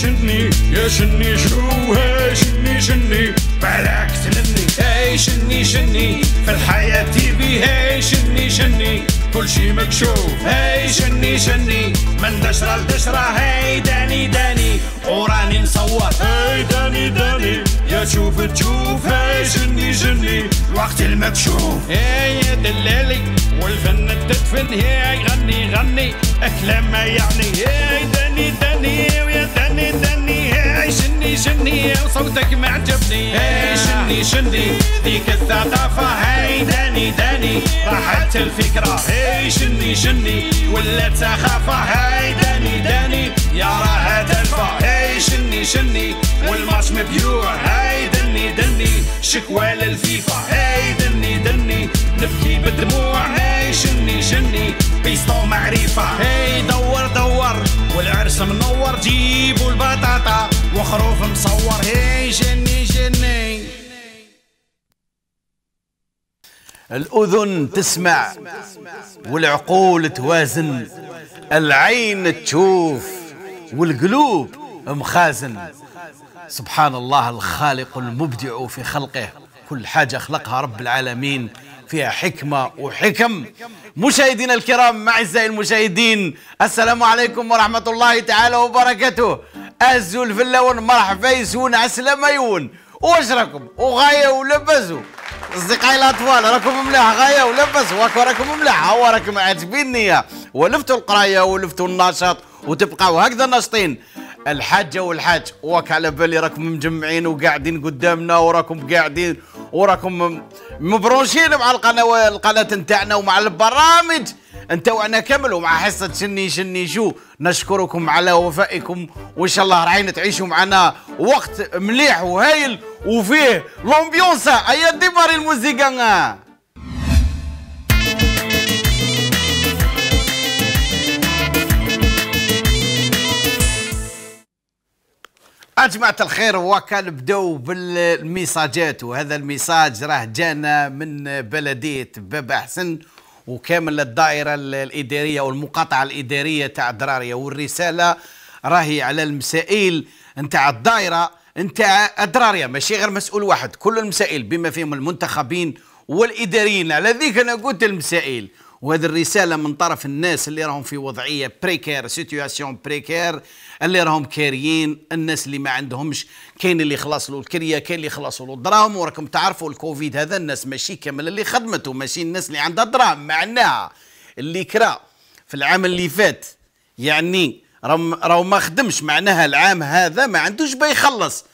شني يا شني شو هاي شني شني بعدك تلمني هاي شني شني في الحياة تيبي هاي شني شني كل شي مكشوف هاي شني شني من دشرة لدشرة هاي داني داني وراني مصور هاي داني داني يا شوف تشوف هاي جني جني الوقت المكشوف هاي يا دلالي والفن تدفن هاي غني غني اكلام ما يعني هاي داني داني يا داني داني هاي جني جني وصوتك ما عجبني هاي جني جني ديك الثقافة هاي داني داني راحت الفكرة هاي جني جني ولات تخافة هاي داني داني يا راها هاي شني شني والماتش مبيوع هاي دني دني شكوى للفيفا هاي دني دني نبكي بالدموع هاي شني شني بيستو معرفة هاي دور دور والعرس منور جيبوا البطاطا وخروف مصور هاي شني شني الأذن تسمع والعقول توازن العين تشوف والقلوب مخازن سبحان الله الخالق المبدع في خلقه كل حاجة خلقها رب العالمين فيها حكمة وحكم مشاهدينا الكرام مع أعزائي المشاهدين السلام عليكم ورحمة الله تعالى وبركاته أزو في مرحبا يسون عسلامة يون واش راكم وغاية ولبسوا اصدقائي الاطفال راكم ملاح غايه ولبس راكم ملاح هو راكم عاجبيني ولفتوا القرايه ولفتوا النشاط وتبقاو هكذا ناشطين الحاجة والحاج واك على بالي راكم مجمعين وقاعدين قدامنا وراكم قاعدين وراكم مبروشين مع القناة القناة نتاعنا ومع البرامج انت وانا كامل ومع حصة شني شني شو نشكركم على وفائكم وان شاء الله راعينا تعيشوا معنا وقت مليح وهايل وفيه لومبيونسا ايا ديباري الموسيقى جماعة الخير وكان بدو بالميساجات وهذا الميساج راه جانا من بلدية باب حسن وكامل الدائرة الإدارية والمقاطعة الإدارية تاع درارية والرسالة راهي على المسائل نتاع الدائرة نتاع درارية ماشي غير مسؤول واحد كل المسائل بما فيهم المنتخبين والإداريين على ذيك أنا قلت المسائل وهذه الرساله من طرف الناس اللي راهم في وضعيه بريكير سيتواسيون بريكير اللي راهم كاريين الناس اللي ما عندهمش كاين اللي خلاص له الكريه كاين اللي خلاص له الدراهم وراكم تعرفوا الكوفيد هذا الناس ماشي كامل اللي خدمته ماشي الناس اللي عندها دراهم معناها اللي كرا في العام اللي فات يعني راهو ما خدمش معناها العام هذا ما عندوش بيخلص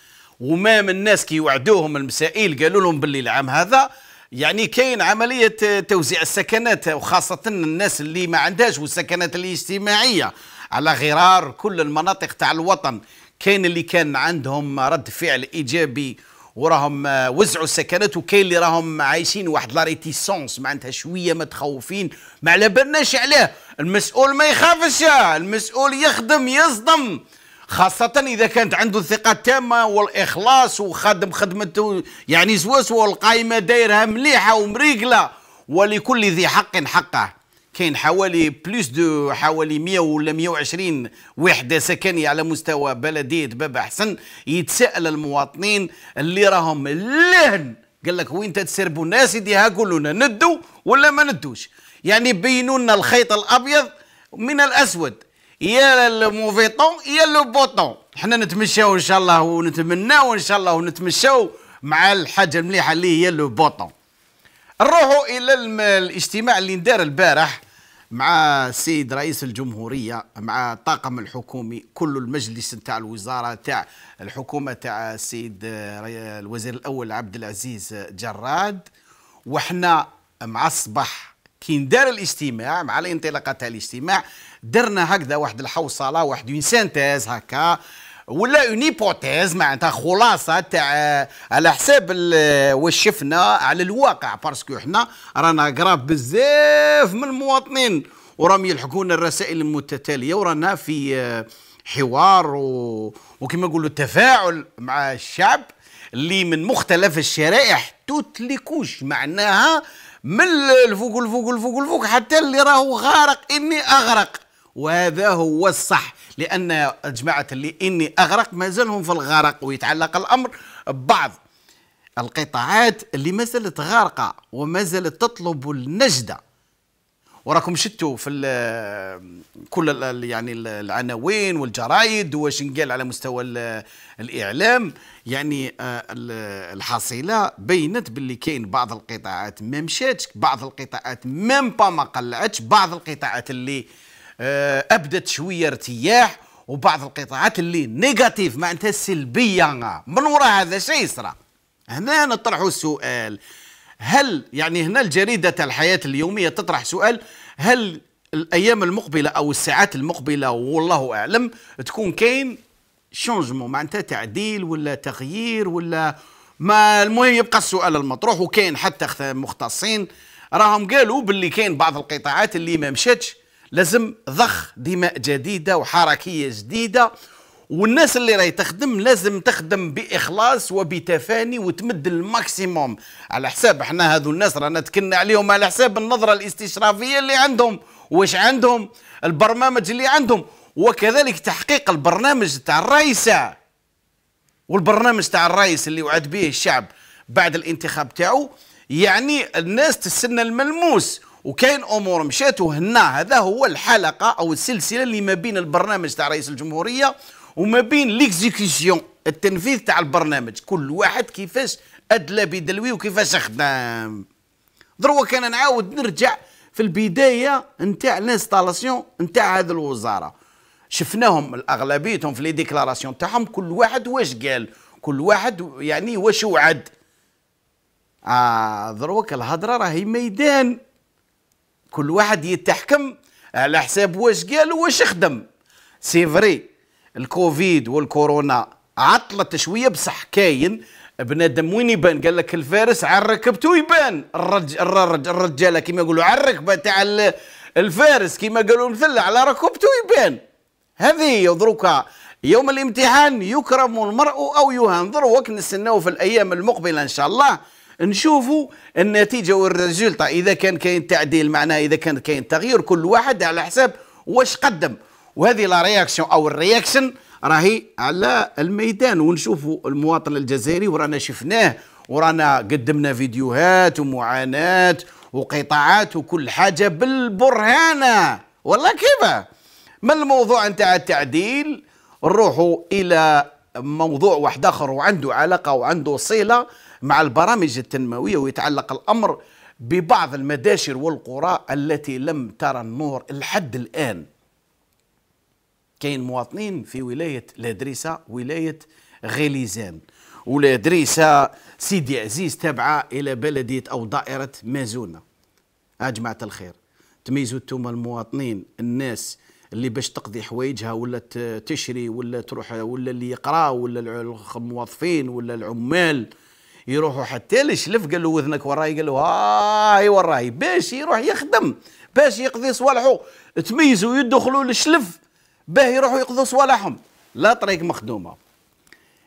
وما من الناس كي وعدوهم المسائل قالوا لهم باللي العام هذا يعني كاين عمليه توزيع السكنات وخاصه الناس اللي ما عندهاش والسكنات الاجتماعيه على غرار كل المناطق تاع الوطن كاين اللي كان عندهم رد فعل ايجابي وراهم وزعوا السكنات وكاين اللي راهم عايشين واحد لا ريتيسونس معناتها شويه متخوفين ما على بالناش عليه المسؤول ما يخافش المسؤول يخدم يصدم خاصة إذا كانت عنده الثقة التامة والإخلاص وخدم خدمته يعني زواس والقائمة دايرها مليحة ومريقلة ولكل ذي حق حقه كاين حوالي بلوس دو حوالي 100 ولا 120 وحده سكنيه على مستوى بلديه باب حسن يتساءل المواطنين اللي راهم لهن قال لك وين تسربوا الناس دي ها قولونا ندو ولا ما ندوش يعني بينوا لنا الخيط الابيض من الاسود يا الموفيطون يا لو بوطون حنا نتمشاو ان شاء الله ونتمناو ان شاء الله ونتمشاو مع الحاجه المليحه اللي هي لو بوطون نروحوا الى الاجتماع اللي ندار البارح مع السيد رئيس الجمهوريه مع الطاقم الحكومي كل المجلس نتاع الوزاره تاع الحكومه تاع السيد آه، الوزير الاول عبد العزيز آه، جراد وحنا مع الصباح كي ندار الاجتماع مع الانطلاقه تاع الاجتماع درنا هكذا واحد الحوصله واحد اون سينتيز هكا ولا اون ايبوتيز معناتها خلاصه تاع على حساب واش شفنا على الواقع باسكو حنا رانا قراب بزاف من المواطنين وراهم يلحقونا الرسائل المتتاليه ورانا في حوار و... وكما نقولوا تفاعل مع الشعب اللي من مختلف الشرائح توت كوش معناها من الفوق الفوق الفوق الفوق حتى اللي راهو غارق اني اغرق وهذا هو الصح لان جماعه اللي اني اغرق مازالهم في الغرق ويتعلق الامر ببعض القطاعات اللي ما زالت غارقه وما زالت تطلب النجده وراكم شتوا في كل يعني العناوين والجرايد واش نقال على مستوى الاعلام يعني آه، الحصيله بينت باللي كاين بعض القطاعات ما مشاتش بعض القطاعات ميم با ما قلعتش بعض القطاعات اللي آه، ابدت شويه ارتياح وبعض القطاعات اللي نيجاتيف معناتها سلبيه من وراء هذا شيء صرا هنا نطرح السؤال هل يعني هنا الجريده الحياه اليوميه تطرح سؤال هل الايام المقبله او الساعات المقبله والله اعلم تكون كاين شونجمون معناتها تعديل ولا تغيير ولا ما المهم يبقى السؤال المطروح وكاين حتى مختصين راهم قالوا باللي كاين بعض القطاعات اللي ما مشاتش لازم ضخ دماء جديده وحركيه جديده والناس اللي راهي تخدم لازم تخدم باخلاص وبتفاني وتمد الماكسيموم على حساب احنا هذو الناس رانا تكلنا عليهم على حساب النظره الاستشرافيه اللي عندهم واش عندهم البرنامج اللي عندهم وكذلك تحقيق البرنامج تاع الرئيسه والبرنامج تاع الرئيس اللي وعد به الشعب بعد الانتخاب تاعو يعني الناس تستنى الملموس وكاين امور مشات وهنا هذا هو الحلقه او السلسله اللي ما بين البرنامج تاع رئيس الجمهوريه وما بين ليكزيكسيون التنفيذ تاع البرنامج كل واحد كيفاش ادلى بدلوي وكيفاش خدام دروا كان نعاود نرجع في البدايه نتاع الانستالاسيون نتاع هذه الوزاره شفناهم الاغلبيتهم في لي ديكلاراسيون تاعهم كل واحد واش قال كل واحد يعني واش وعد آه دروك الهضره راهي ميدان كل واحد يتحكم على حساب واش قال واش خدم سي فري الكوفيد والكورونا عطلت شويه بصح كاين بنادم وين يبان قال لك الفارس على ركبته يبان الرج... الرج... الرجاله كيما يقولوا على الركبه تاع الفارس كيما قالوا مثل على ركبته يبان هذه يضرك يوم الامتحان يكرم المرء او يهان ضرورك نستناو في الايام المقبله ان شاء الله نشوفوا النتيجه والريزولتا اذا كان كاين تعديل معناه اذا كان كاين تغيير كل واحد على حساب واش قدم وهذه لا رياكسيون او الرياكشن راهي على الميدان ونشوفوا المواطن الجزائري ورانا شفناه ورانا قدمنا فيديوهات ومعاناه وقطاعات وكل حاجه بالبرهانه والله كيف من الموضوع نتاع التعديل نروحوا الى موضوع واحد اخر وعنده علاقه وعنده صله مع البرامج التنموية ويتعلق الأمر ببعض المداشر والقرى التي لم ترى النور لحد الآن كاين مواطنين في ولاية لادريسة ولاية غليزان ولادريسة سيدي عزيز تابعة إلى بلدية أو دائرة مازونة يا جماعة الخير تميزوا انتم المواطنين الناس اللي باش تقضي حوايجها ولا تشري ولا تروح ولا اللي يقرا ولا الموظفين ولا العمال يروحوا حتى لشلف قال له وذنك وراي قال له هاي وراي باش يروح يخدم باش يقضي صوالحه تميزوا يدخلوا للشلف باه يروحوا يقضوا صوالحهم لا طريق مخدومه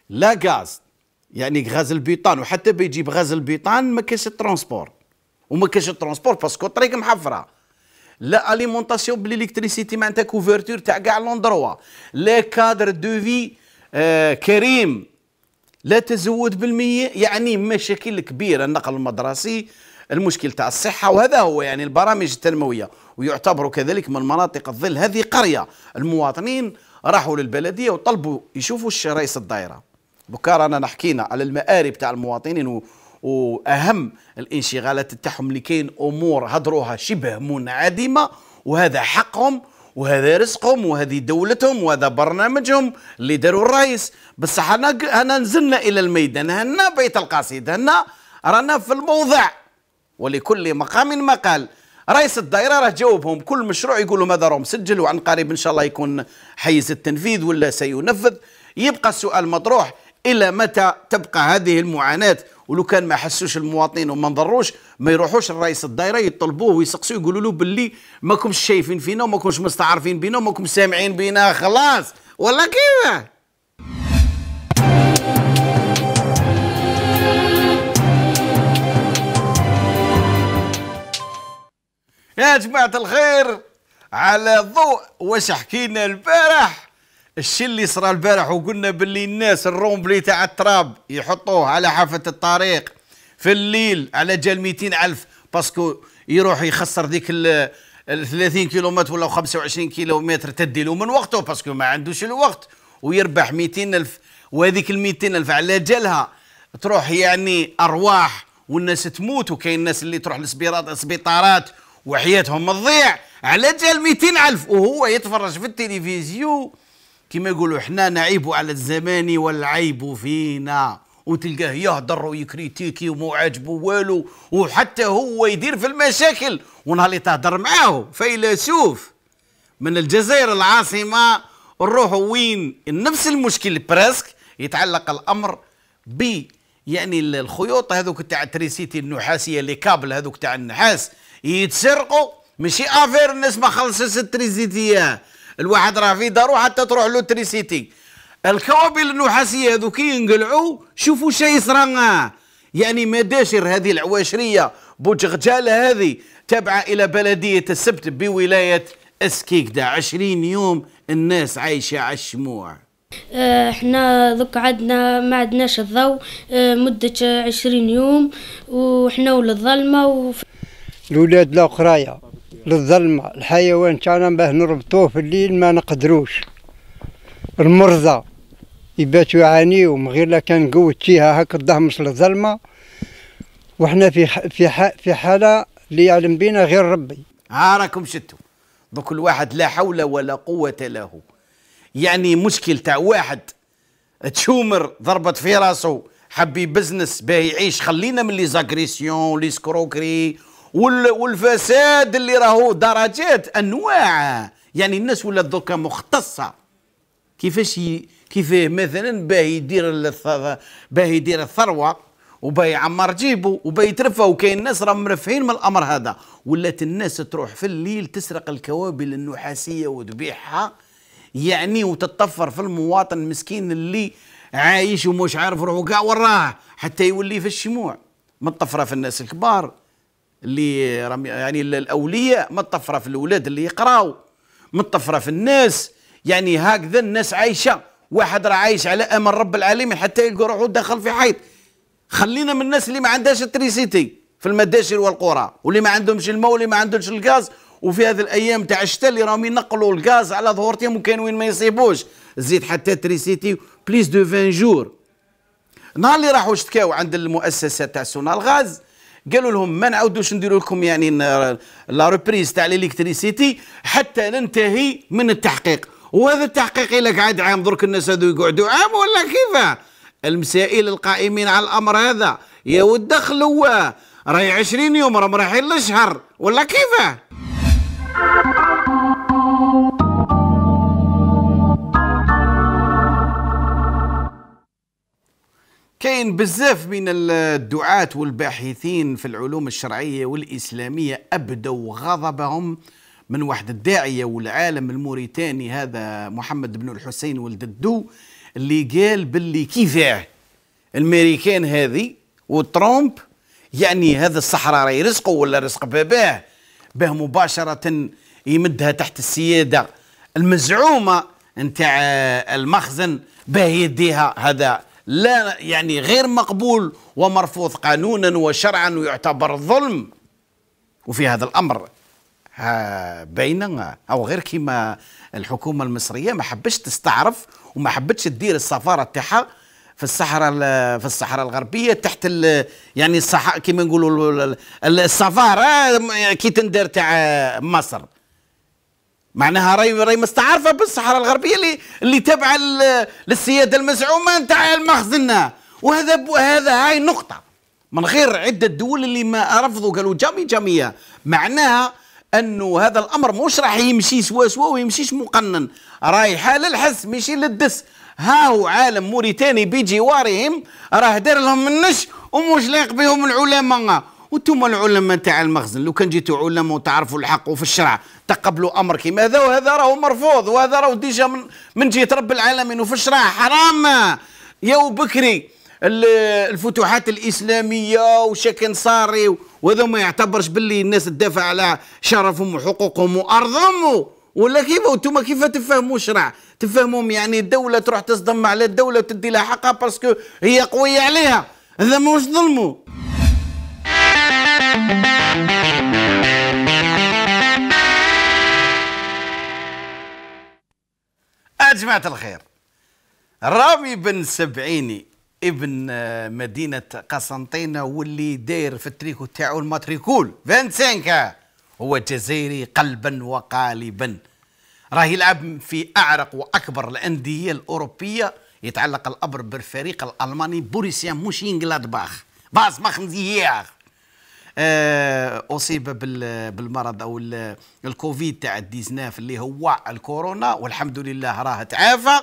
لا غاز يعني غاز البيطان وحتى بيجيب غاز البيطان ما كاش الترونسبور وما كاش الترونسبور باسكو الطريق محفره لا اليمونطاسيون بالالكتريسيتي معناتها كوفرتور تاع كاع لوندروا لا كادر دو في آه كريم لا تزود بالمية يعني مشاكل كبيرة النقل المدرسي المشكل تاع الصحة وهذا هو يعني البرامج التنموية ويعتبر كذلك من مناطق الظل هذه قرية المواطنين راحوا للبلدية وطلبوا يشوفوا رئيس الدائرة بكار رانا حكينا على المآرب تاع المواطنين و واهم الانشغالات تاعهم اللي كاين امور هدروها شبه منعدمه وهذا حقهم وهذا رزقهم وهذه دولتهم وهذا برنامجهم اللي داروا الرئيس بصح انا انا نزلنا الى الميدان هنا بيت القصيد هنا رانا في الموضع ولكل مقام مقال رئيس الدائره راه جاوبهم كل مشروع يقول لهم هذا راهم سجل وعن قريب ان شاء الله يكون حيز التنفيذ ولا سينفذ يبقى السؤال مطروح الى متى تبقى هذه المعاناه ولو كان ما حسوش المواطنين وما نضروش ما يروحوش لرئيس الدائره يطلبوه ويسقسوه يقولوا له باللي ما شايفين فينا وما كمش مستعرفين بينا وما سامعين بينا خلاص ولا كيف يا جماعة الخير على ضوء واش حكينا البارح الشي اللي صرا البارح وقلنا باللي الناس الرومبلي تاع التراب يحطوه على حافة الطريق في الليل على جال 200 ألف باسكو يروح يخسر ذيك ال 30 كيلومتر ولا 25 كيلومتر تديلو من وقته باسكو ما عندوش الوقت ويربح 200 ألف وهذيك ال 200 ألف على جالها تروح يعني أرواح والناس تموت وكاين الناس اللي تروح للسبيطارات وحياتهم تضيع على جال 200 ألف وهو يتفرج في التلفزيون كما يقولوا حنا نعيب على الزمان والعيب فينا وتلقاه يهضر ويكريتيكي ومو عاجبه والو وحتى هو يدير في المشاكل ونهار اللي تهضر معاه فيلسوف من الجزائر العاصمه نروح وين نفس المشكل برسك يتعلق الامر ب يعني الخيوط هذوك تاع التريسيتي النحاسيه لي كابل هذوك تاع النحاس يتسرقوا ماشي افير الناس ما خلصتش التريسيتي الواحد راه في دارو حتى تروح له تريسيتي الكوابل النحاسيه هذو كي ينقلعوا شوفوا شي يصرى يعني مداشر هذه العواشريه بوجغجاله هذه تابعه الى بلديه السبت بولايه اسكيكدا عشرين يوم الناس عايشه على الشموع احنا أه، دوك عندنا ما عندناش الضوء أه، مدة عشرين يوم وحنا ولا الظلمة وف... الولاد لا قراية للظلمة الحيوان تاعنا باه نربطوه في الليل ما نقدروش المرضى يباتوا يعانيو من غير لا كان قوت فيها هاك الدهمش للظلمة وحنا في في في حالة اللي يعلم بينا غير ربي راكم شتو دوك الواحد لا حول ولا قوة له يعني مشكل تاع واحد تشومر ضربت في راسه حبي بزنس باه يعيش خلينا من لي زاغريسيون لي سكروكري والفساد اللي راهو درجات انواع يعني الناس ولات دوكا مختصه كيفاش كيف مثلا باه يدير باه يدير الثروه وباه يعمر جيبه وباه يترفه وكاين ناس راهم مرفهين من الامر هذا ولات الناس تروح في الليل تسرق الكوابل النحاسيه وتبيعها يعني وتتطفر في المواطن المسكين اللي عايش ومش عارف روحه كاع وراه حتى يولي في الشموع متطفره في الناس الكبار اللي يعني الاولياء مطفره في الاولاد اللي ما مطفره في الناس يعني هكذا الناس عايشه واحد راه عايش على امل رب العالمين حتى يلقى روحه داخل في حيط خلينا من الناس اللي ما عندهاش التريسيتي في المداشر والقرى واللي ما عندهمش الماء واللي ما عندهمش الغاز وفي هذه الايام تاع الشتاء اللي راهم ينقلوا الغاز على ظهورتهم وكان وين ما يصيبوش زيد حتى تريسيتي بليس دو 20 جور نهار اللي راحوا اشتكاو عند المؤسسه تاع سونا الغاز قالوا لهم ما نعاودوش نديروا لكم يعني لا ريبريز تاع الالكتريسيتي حتى ننتهي من التحقيق وهذا التحقيق الا قعد عام درك الناس هذو يقعدوا عام ولا كيفاه المسائل القائمين على الامر هذا يا ود دخلوا راهي 20 يوم راهي رايحين لشهر ولا كيفاه كاين بزاف من الدعاة والباحثين في العلوم الشرعية والإسلامية أبدوا غضبهم من واحد الداعية والعالم الموريتاني هذا محمد بن الحسين ولد الدو اللي قال باللي كيفاه الميريكان هذه وترامب يعني هذا الصحراء راهي رزقه ولا رزق باباه باه مباشرة يمدها تحت السيادة المزعومة نتاع المخزن باه يديها هذا لا يعني غير مقبول ومرفوض قانونا وشرعا ويعتبر ظلم وفي هذا الامر بين او غير كما الحكومه المصريه ما حبتش تستعرف وما حبتش تدير السفاره تاعها في الصحراء في الصحراء الغربيه تحت يعني الصح كما نقولوا السفاره كي تندر تاع مصر معناها راي راي مستعرفه بالصحراء الغربيه اللي اللي تابعه للسياده المزعومه نتاع المخزن وهذا هذا هاي نقطه من غير عده دول اللي ما رفضوا قالوا جامي جاميه معناها انه هذا الامر مش راح يمشي سوا سوا ويمشيش مقنن رايحه للحس ماشي للدس هاو عالم موريتاني بجوارهم راه دار لهم النش ومش لايق بهم العلماء وانتم العلماء تاع المخزن لو كان جيتوا علماء وتعرفوا الحق وفي الشرع تقبلوا امر كيما هذا وهذا راهو مرفوض وهذا راهو ديجا من, من جهه رب العالمين وفي الشرع حرام يا بكري الفتوحات الاسلاميه وشكل صاري وهذا ما يعتبرش باللي الناس تدافع على شرفهم وحقوقهم وارضهم ولا كيف انتم كيف تفهموا الشرع تفهمهم يعني الدوله تروح تصدم على الدوله وتدي لها حقها باسكو هي قويه عليها هذا ماهوش ظلمه جماعة الخير رامي بن سبعيني ابن آه، مدينة قسنطينة واللي داير في التريكو تاعو الماتريكول 25 هو جزائري قلبا وقالبا راه يلعب في أعرق وأكبر الأندية الأوروبية يتعلق الأمر بالفريق الألماني بوريسيا موشينغلادباخ باز مخنزياخ آه، اصيب بالمرض او الكوفيد تاع 19 اللي هو الكورونا والحمد لله راه تعافى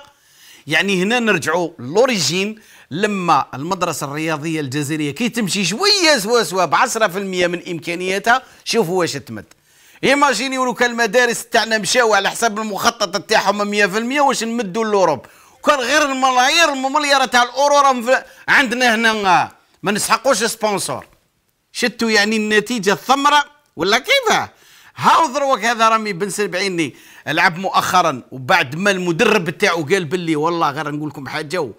يعني هنا نرجعوا لوريجين لما المدرسه الرياضيه الجزائريه كي تمشي شويه سوا سوا ب 10% من امكانياتها شوفوا واش تمد ايماجيني ولو كان المدارس تاعنا مشاو على حساب المخطط تاعهم 100% واش نمدوا لوروب كان غير الملايير المليار تاع الاورو عندنا هنا ما نسحقوش سبونسور شتو يعني النتيجه الثمره ولا كيفاه هاو دروك هذا رامي بن سبعيني لعب مؤخرا وبعد ما المدرب تاعو قال باللي والله غير نقول لكم حاجه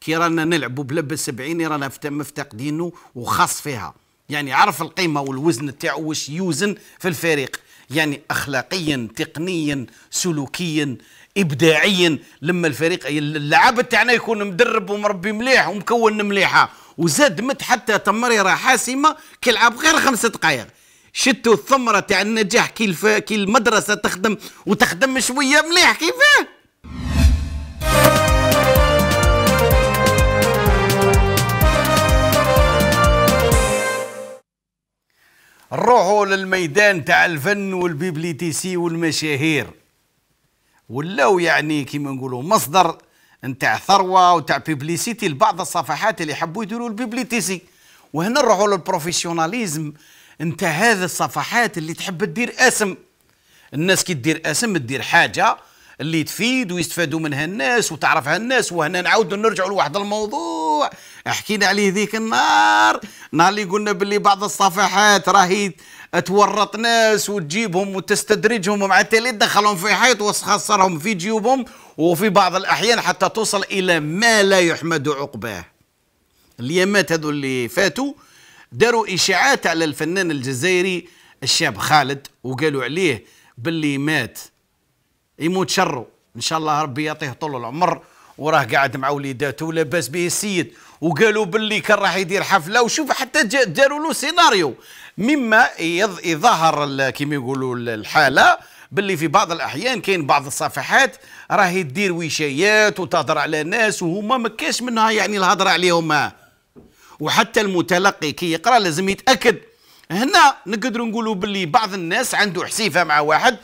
كي رانا نلعبوا بلا بن سبعيني رانا مفتقدينه وخاص فيها يعني عرف القيمه والوزن تاعو واش يوزن في الفريق يعني اخلاقيا تقنيا سلوكيا ابداعيا لما الفريق اللعاب تاعنا يكون مدرب ومربي مليح ومكون مليحه وزاد مت حتى تمريره حاسمه كيلعب غير خمس دقائق شتوا الثمره تاع النجاح كي الف... كي المدرسه تخدم وتخدم شويه مليح كيفاه نروحوا للميدان تاع الفن والبيبليتيسي والمشاهير ولاو يعني كيما نقولوا مصدر نتاع ثروه وتاع بيبليسيتي لبعض الصفحات اللي يحبوا يديروا البيبليتيسي وهنا نروحوا للبروفيسيوناليزم نتاع هذه الصفحات اللي تحب تدير اسم الناس كي تدير اسم تدير حاجه اللي تفيد ويستفادوا منها الناس وتعرفها الناس وهنا نعاودوا نرجعوا لواحد الموضوع حكينا عليه ذيك النهار نهار اللي قلنا باللي بعض الصفحات راهي تورط ناس وتجيبهم وتستدرجهم مع التالي تدخلهم في حيط وتخسرهم في جيوبهم وفي بعض الأحيان حتى توصل إلى ما لا يحمد عقباه اليامات هذو اللي فاتوا داروا إشاعات على الفنان الجزائري الشاب خالد وقالوا عليه باللي مات يموت شره إن شاء الله ربي يعطيه طول العمر وراه قاعد مع وليداته ولاباس به السيد وقالوا باللي كان راح يدير حفله وشوف حتى داروا له سيناريو مما يظهر كيما يقولوا الحاله باللي في بعض الاحيان كاين بعض الصفحات راهي تدير وشايات وتهضر على ناس وهما ما كاش منها يعني الهضره عليهم وحتى المتلقي كي يقرا لازم يتاكد هنا نقدروا نقولوا باللي بعض الناس عنده حسيفه مع واحد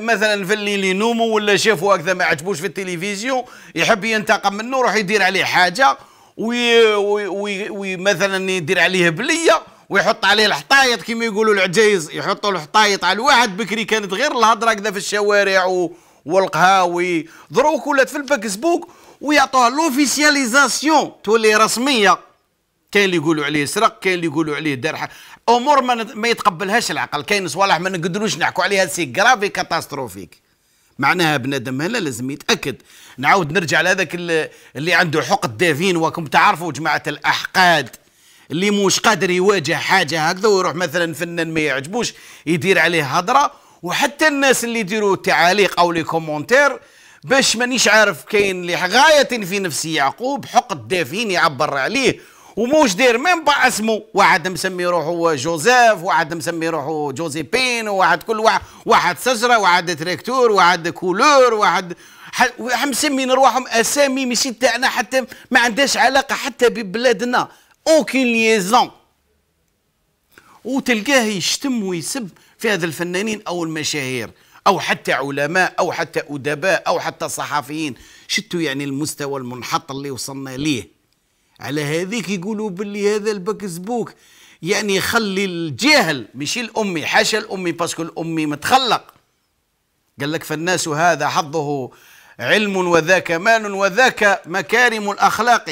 مثلا في الليل ينوموا ولا شافوا هكذا ما عجبوش في التلفزيون يحب ينتقم منه يروح يدير عليه حاجه ومثلا وي وي وي يدير عليه بليه ويحط عليه الحطايط كما يقولوا العجايز يحطوا الحطايط على الواحد بكري كانت غير الهضره هكذا في الشوارع و... والقهاوي دروك ولات في الفيسبوك ويعطوها لوفيسياليزاسيون تولي رسميه كاين اللي يقولوا عليه سرق كاين اللي يقولوا عليه دار امور ما, ما يتقبلهاش العقل كاين صوالح ما نقدروش نحكوا عليها سي جرافي كاتاستروفيك معناها بنادم هنا لازم يتاكد نعاود نرجع لهذاك اللي عنده حقد دافين وكم تعرفوا جماعه الاحقاد اللي موش قادر يواجه حاجه هكذا ويروح مثلا فنان ما يعجبوش يدير عليه هضره وحتى الناس اللي يديروا تعاليق او لي كومونتير باش مانيش عارف كاين غاية في نفس يعقوب حقد دافين يعبر عليه وموش دير ميم با اسمه واحد مسمي روحه جوزيف واحد مسمي روحه جوزيبين واحد كل واحد واحد سجرة واحد تريكتور واحد كولور واحد حمسمين رواحهم اسامي ماشي تاعنا حتى ما عندهاش علاقه حتى ببلادنا أوكي ليزون وتلقاه يشتم ويسب في هذا الفنانين أو المشاهير أو حتى علماء أو حتى أدباء أو حتى صحفيين شتوا يعني المستوى المنحط اللي وصلنا ليه على هذيك يقولوا باللي هذا البكسبوك يعني خلي الجاهل ماشي الأمي حاشا الأمي باسكو الأمي متخلق قال لك فالناس هذا حظه علم وذاك مال وذاك مكارم الأخلاق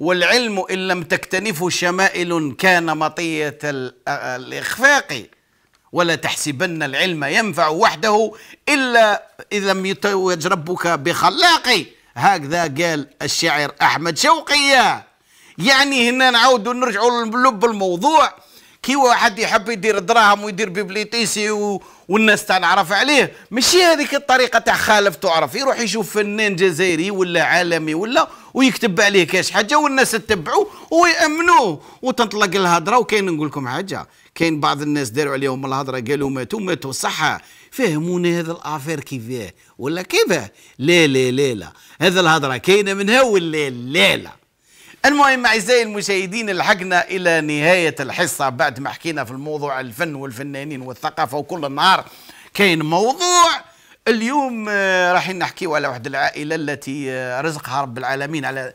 والعلم إن لم تكتنفه شمائل كان مطية الإخفاق ولا تحسبن العلم ينفع وحده إلا إذا لم يتوج ربك بخلاقي هكذا قال الشاعر أحمد شوقية يعني هنا نعود نرجع للب الموضوع كي واحد يحب يدير دراهم ويدير بيبليتيسي و... والناس تنعرف عليه ماشي هذيك الطريقه تاع خالف تعرف يروح يشوف فنان جزائري ولا عالمي ولا ويكتب عليه كاش حاجه والناس تتبعوا ويامنوه وتنطلق الهضره وكاين نقول لكم حاجه كاين بعض الناس داروا عليهم الهضره قالوا ماتوا ماتوا صح فهموني هذا الافير كيفاه ولا كيفاه لا لا لا لا هذا الهضره كاينه منها ولا لا لا المهم أعزائي المشاهدين لحقنا إلى نهاية الحصة بعد ما حكينا في الموضوع الفن والفنانين والثقافة وكل النهار كاين موضوع اليوم آه، راح نحكيو على واحد العائلة التي آه، رزقها رب العالمين على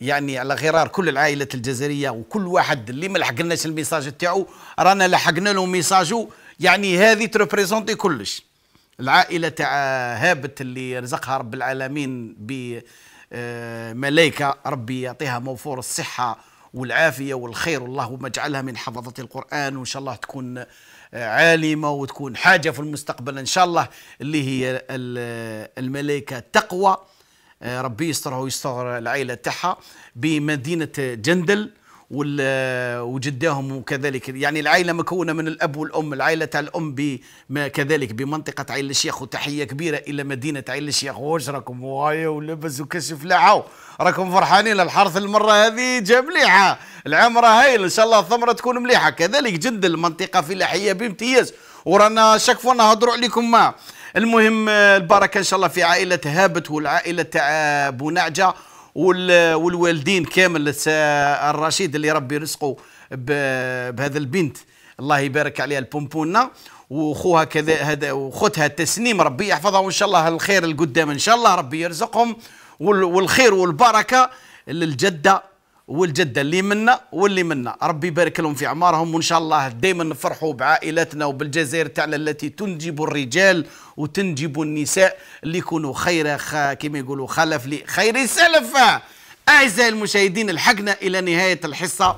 يعني على غرار كل العائلات الجزائرية وكل واحد اللي ما لحقناش الميساج تاعو رانا لحقنا له ميساجو يعني هذه تريبريزونتي كلش العائلة تاع آه، هابت اللي رزقها رب العالمين ب آه، ملائكة ربي يعطيها موفور الصحة والعافية والخير اللهم اجعلها من حفظة القرآن وإن شاء الله تكون آه، عالمة وتكون حاجة في المستقبل إن شاء الله اللي هي الملائكة التقوى آه، ربي يسترها ويستر العائلة تاعها بمدينة جندل وجداهم وكذلك يعني العائله مكونه من الاب والام العائله تاع الام كذلك بمنطقه عين الشيخ وتحيه كبيره الى مدينه عين الشيخ واش راكم وايا ولبس وكشف لعاو راكم فرحانين الحرث المره هذه جا مليحه العام هاي هايل ان شاء الله الثمره تكون مليحه كذلك جد المنطقه فلاحيه بامتياز ورانا شك فونا نهضروا عليكم ما المهم البركه ان شاء الله في عائله هابت والعائله تاع بونعجه والوالدين كامل الرشيد اللي ربي رزقه بهذا البنت الله يبارك عليها البومبونا وخوها كذا هذا وخوتها التسنيم ربي يحفظها وان شاء الله الخير القدام ان شاء الله ربي يرزقهم والخير والبركه للجده والجده اللي منا واللي منا ربي يبارك لهم في اعمارهم وان شاء الله دائما نفرحوا بعائلاتنا وبالجزائر تاعنا التي تنجب الرجال وتنجب النساء اللي يكونوا خير خ... كما يقولوا خلف لخير سلف اعزائي المشاهدين الحقنا الى نهايه الحصه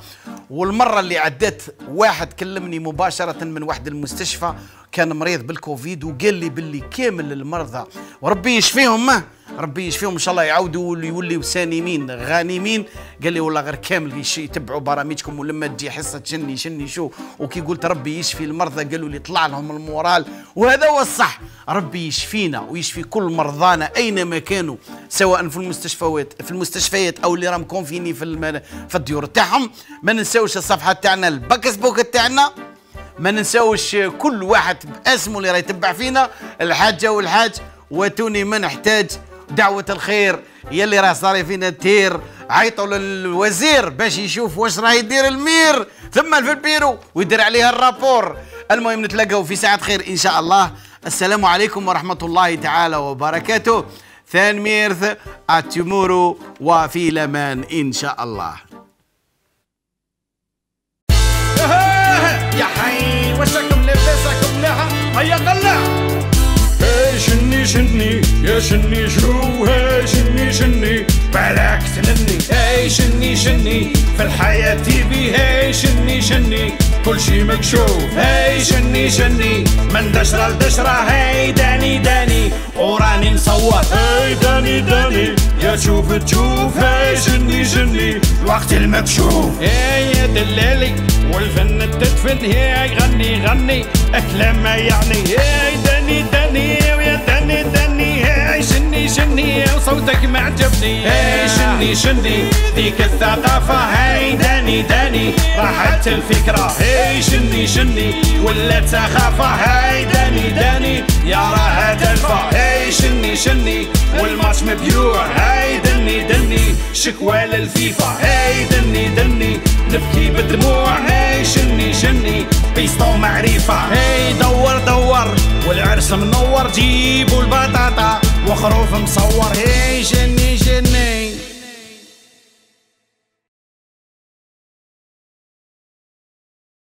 والمره اللي عدت واحد كلمني مباشره من واحد المستشفى كان مريض بالكوفيد وقال لي باللي كامل المرضى وربي يشفيهم ربي يشفيهم ان شاء الله يعاودوا يوليوا سالمين غانمين قال لي والله غير كامل يتبعوا برامجكم ولما تجي حصه شني شني شو وكي قلت ربي يشفي المرضى قالوا لي طلع لهم المورال وهذا هو الصح ربي يشفينا ويشفي كل مرضانا اينما كانوا سواء في المستشفيات في المستشفيات او اللي راهم كونفيني في في الديور تاعهم ما ننساوش الصفحه تاعنا الباكس بوك تاعنا ما ننساوش كل واحد باسمه اللي راه يتبع فينا الحاجه والحاج واتوني ما نحتاج دعوة الخير يلي راه صار فينا تير عيطوا للوزير باش يشوف واش راه يدير المير ثم في البيرو ويدير عليها الرابور المهم نتلاقاو في ساعة خير إن شاء الله السلام عليكم ورحمة الله تعالى وبركاته ثان ميرث أتمورو وفي لمان إن شاء الله هيا قلع شني شني يا شني شو هاي شني شني بلاك تنني هاي شني شني في الحياة تيبي هاي شني شني كل شي مكشوف هاي شني شني من دشرة لدشرة هاي داني داني وراني نصور هاي داني داني يا تشوف تشوف هاي شني شني الوقت المكشوف هاي يا دلالي والفن تدفن هي غني غني أكلام ما يعني هي دني دني ويا دني دني هي شني شني وصوتك ما عجبني هي شني شني ديك الثقافة هاي داني داني راحت الفكرة هي شني شني ولات تخافة هاي داني داني يا راها تنفع هي شني شني والماتش مبيوع هاي داني دني دني شكوى للفيفا هاي دني دني نبكي بدموع هاي شني شني بيستو معرفة هاي دور دور والعرس منور جيبوا البطاطا وخروف مصور هاي شني شني